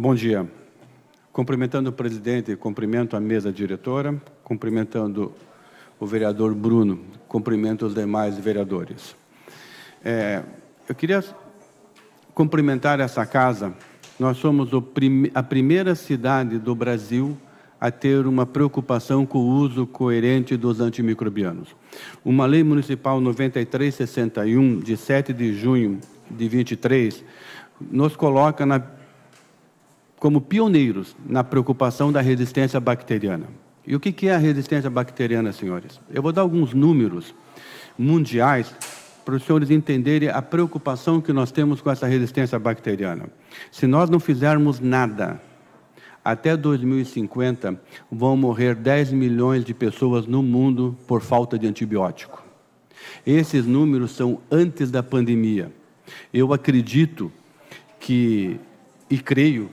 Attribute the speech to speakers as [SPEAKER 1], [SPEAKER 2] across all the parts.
[SPEAKER 1] Bom dia. Cumprimentando o presidente, cumprimento a mesa diretora, cumprimentando o vereador Bruno, cumprimento os demais vereadores. É, eu queria cumprimentar essa casa. Nós somos prim a primeira cidade do Brasil a ter uma preocupação com o uso coerente dos antimicrobianos. Uma lei municipal 9361, de 7 de junho de 23, nos coloca na como pioneiros na preocupação da resistência bacteriana. E o que é a resistência bacteriana, senhores? Eu vou dar alguns números mundiais para os senhores entenderem a preocupação que nós temos com essa resistência bacteriana. Se nós não fizermos nada, até 2050 vão morrer 10 milhões de pessoas no mundo por falta de antibiótico. Esses números são antes da pandemia. Eu acredito que, e creio,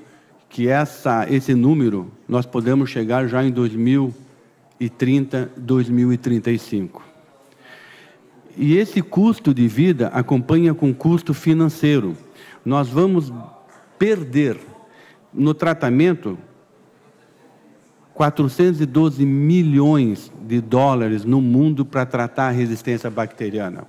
[SPEAKER 1] que essa, esse número nós podemos chegar já em 2030, 2035. E esse custo de vida acompanha com custo financeiro. Nós vamos perder no tratamento 412 milhões de dólares no mundo para tratar a resistência bacteriana.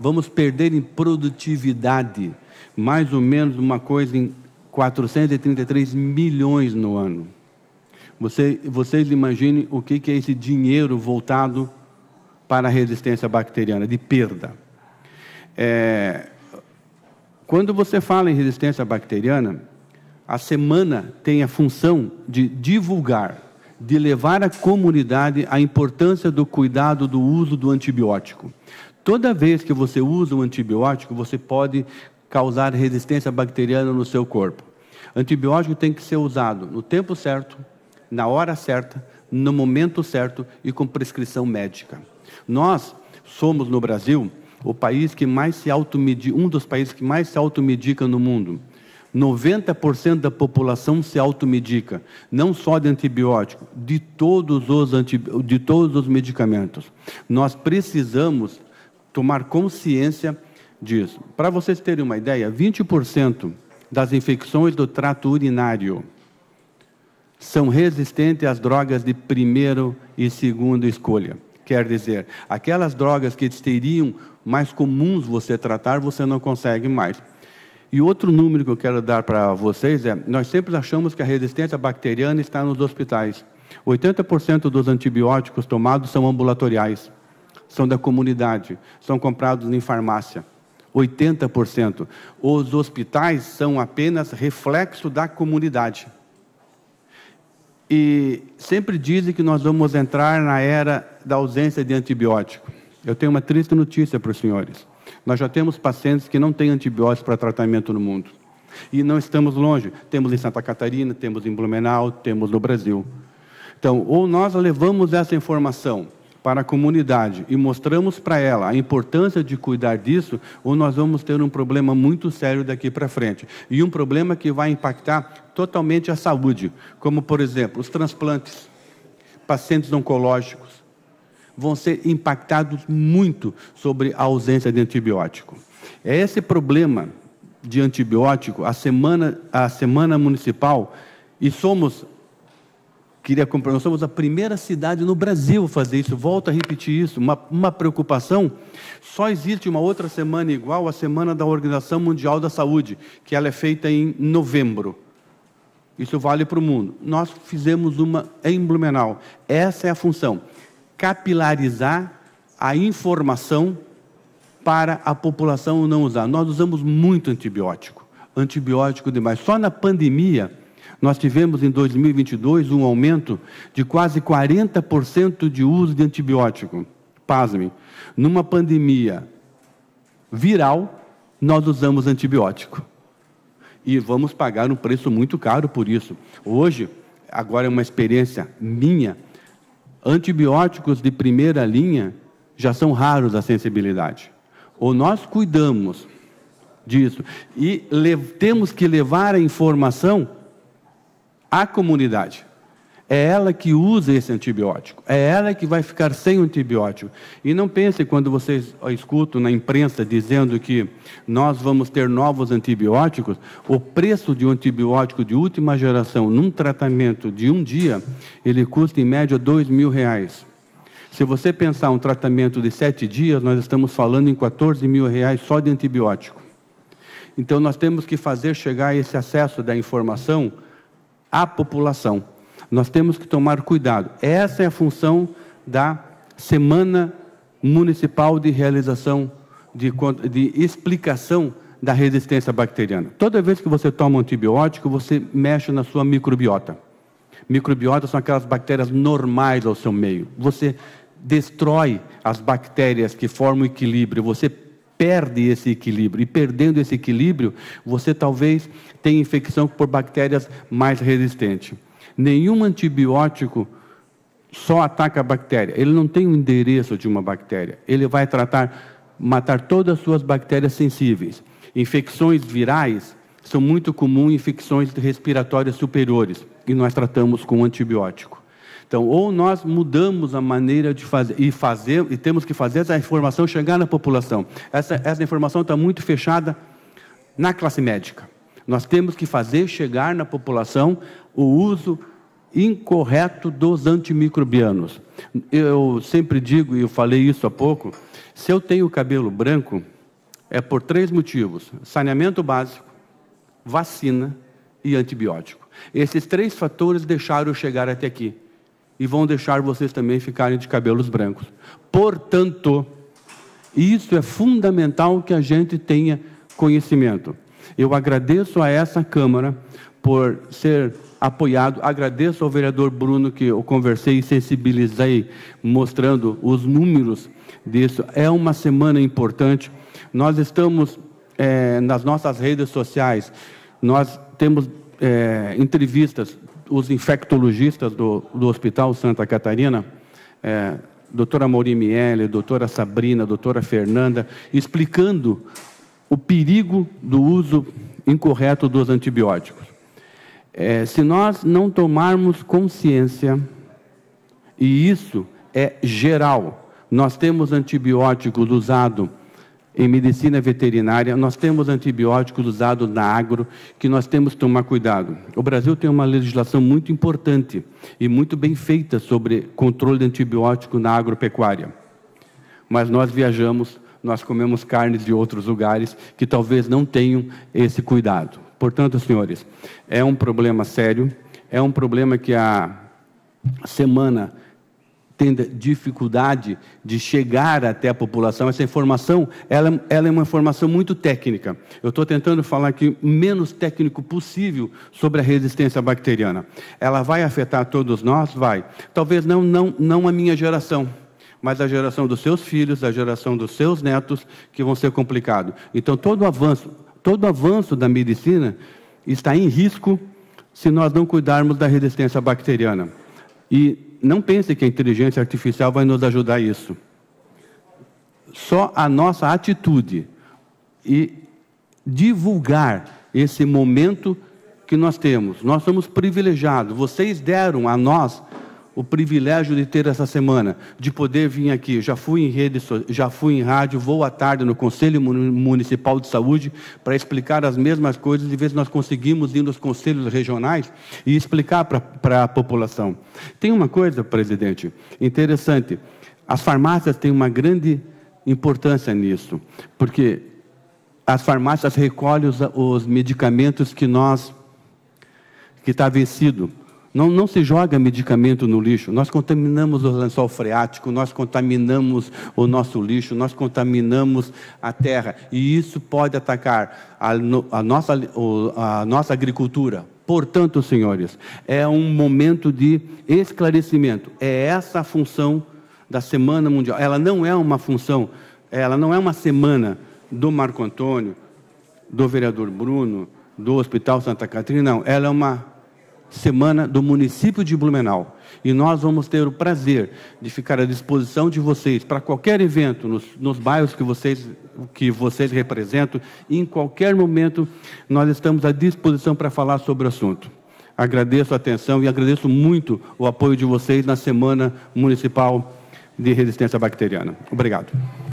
[SPEAKER 1] Vamos perder em produtividade mais ou menos uma coisa em 433 milhões no ano. Você, vocês imaginem o que, é esse dinheiro voltado para a resistência bacteriana, de perda. É, quando você fala em resistência bacteriana, a semana tem a função de divulgar, de levar à comunidade a importância do cuidado do uso do antibiótico. Toda vez que você usa um antibiótico, você pode causar resistência bacteriana no seu corpo. Antibiótico tem que ser usado no tempo certo, na hora certa, no momento certo e com prescrição médica. Nós somos no Brasil o país que mais se automedica, um dos países que mais se automedica no mundo. 90% da população se automedica, não só de antibiótico, de todos os, anti, de todos os medicamentos. Nós precisamos tomar consciência disso. Para vocês terem uma ideia, 20% das infecções do trato urinário. São resistentes às drogas de primeiro e segundo escolha. Quer dizer, aquelas drogas que seriam mais comuns você tratar, você não consegue mais. E outro número que eu quero dar para vocês é: nós sempre achamos que a resistência bacteriana está nos hospitais. 80% dos antibióticos tomados são ambulatoriais, são da comunidade, são comprados em farmácia. 80%. Os hospitais são apenas reflexo da comunidade. E sempre dizem que nós vamos entrar na era da ausência de antibiótico. Eu tenho uma triste notícia para os senhores. Nós já temos pacientes que não têm antibiótico para tratamento no mundo. E não estamos longe. Temos em Santa Catarina, temos em Blumenau, temos no Brasil. Então, ou nós levamos essa informação para a comunidade e mostramos para ela a importância de cuidar disso, ou nós vamos ter um problema muito sério daqui para frente. E um problema que vai impactar totalmente a saúde, como, por exemplo, os transplantes, pacientes oncológicos, vão ser impactados muito sobre a ausência de antibiótico. É esse problema de antibiótico, a semana, a semana municipal, e somos queria comprar. Nós somos a primeira cidade no Brasil a fazer isso. Volto a repetir isso. Uma, uma preocupação. Só existe uma outra semana igual, a semana da Organização Mundial da Saúde, que ela é feita em novembro. Isso vale para o mundo. Nós fizemos uma em Blumenau. Essa é a função: capilarizar a informação para a população não usar. Nós usamos muito antibiótico, antibiótico demais. Só na pandemia nós tivemos em 2022 um aumento de quase 40% de uso de antibiótico. Pasme, numa pandemia viral, nós usamos antibiótico. E vamos pagar um preço muito caro por isso. Hoje, agora é uma experiência minha, antibióticos de primeira linha já são raros a sensibilidade. Ou nós cuidamos disso e temos que levar a informação a comunidade. É ela que usa esse antibiótico, é ela que vai ficar sem o antibiótico. E não pense quando vocês escutam na imprensa dizendo que nós vamos ter novos antibióticos, o preço de um antibiótico de última geração num tratamento de um dia, ele custa em média dois mil reais. Se você pensar um tratamento de sete dias, nós estamos falando em 14 mil reais só de antibiótico. Então nós temos que fazer chegar esse acesso da informação à população. Nós temos que tomar cuidado. Essa é a função da Semana Municipal de Realização de, de Explicação da Resistência Bacteriana. Toda vez que você toma um antibiótico, você mexe na sua microbiota. Microbiota são aquelas bactérias normais ao seu meio. Você destrói as bactérias que formam o equilíbrio, você perde esse equilíbrio. E perdendo esse equilíbrio, você talvez tenha infecção por bactérias mais resistentes. Nenhum antibiótico só ataca a bactéria. Ele não tem o endereço de uma bactéria. Ele vai tratar, matar todas as suas bactérias sensíveis. Infecções virais são muito comuns infecções respiratórias superiores e nós tratamos com antibiótico. Então, ou nós mudamos a maneira de fazer e fazer e temos que fazer essa informação chegar na população. Essa, essa informação está muito fechada na classe médica. Nós temos que fazer chegar na população o uso incorreto dos antimicrobianos. Eu sempre digo, e eu falei isso há pouco, se eu tenho cabelo branco, é por três motivos: saneamento básico, vacina e antibiótico. Esses três fatores deixaram eu chegar até aqui e vão deixar vocês também ficarem de cabelos brancos. Portanto, isso é fundamental que a gente tenha conhecimento. Eu agradeço a essa Câmara por ser apoiado, agradeço ao vereador Bruno que eu conversei e sensibilizei, mostrando os números disso. É uma semana importante. Nós estamos é, nas nossas redes sociais, nós temos é, entrevistas os infectologistas do, do Hospital Santa Catarina, é, doutora Maurimiele, doutora Sabrina, doutora Fernanda, explicando o perigo do uso incorreto dos antibióticos. É, se nós não tomarmos consciência, e isso é geral, nós temos antibióticos usados em medicina veterinária, nós temos antibióticos usados na agro que nós temos que tomar cuidado. O Brasil tem uma legislação muito importante e muito bem feita sobre controle de antibiótico na agropecuária. Mas nós viajamos, nós comemos carnes de outros lugares que talvez não tenham esse cuidado. Portanto, senhores, é um problema sério, é um problema que a semana tendo dificuldade de chegar até a população. Essa informação, ela, ela é uma informação muito técnica. Eu estou tentando falar aqui o menos técnico possível sobre a resistência bacteriana. Ela vai afetar todos nós? Vai. Talvez não, não, não a minha geração, mas a geração dos seus filhos, a geração dos seus netos, que vão ser complicado. Então, todo avanço, todo avanço da medicina está em risco se nós não cuidarmos da resistência bacteriana. E não pense que a inteligência artificial vai nos ajudar isso. Só a nossa atitude e divulgar esse momento que nós temos. Nós somos privilegiados. Vocês deram a nós o privilégio de ter essa semana, de poder vir aqui. Já fui em rede, já fui em rádio, vou à tarde no Conselho Municipal de Saúde para explicar as mesmas coisas e ver se nós conseguimos ir nos conselhos regionais e explicar para a população. Tem uma coisa, presidente, interessante. As farmácias têm uma grande importância nisso, porque as farmácias recolhem os, os medicamentos que nós que está vencido não, não se joga medicamento no lixo. Nós contaminamos o lençol freático, nós contaminamos o nosso lixo, nós contaminamos a terra. E isso pode atacar a, a nossa, a nossa agricultura. Portanto, senhores, é um momento de esclarecimento. É essa a função da Semana Mundial. Ela não é uma função, ela não é uma semana do Marco Antônio, do vereador Bruno, do Hospital Santa Catarina, não. Ela é uma semana do município de Blumenau. E nós vamos ter o prazer de ficar à disposição de vocês para qualquer evento nos, nos bairros que vocês, que vocês representam. E em qualquer momento, nós estamos à disposição para falar sobre o assunto. Agradeço a atenção e agradeço muito o apoio de vocês na Semana Municipal de Resistência Bacteriana. Obrigado.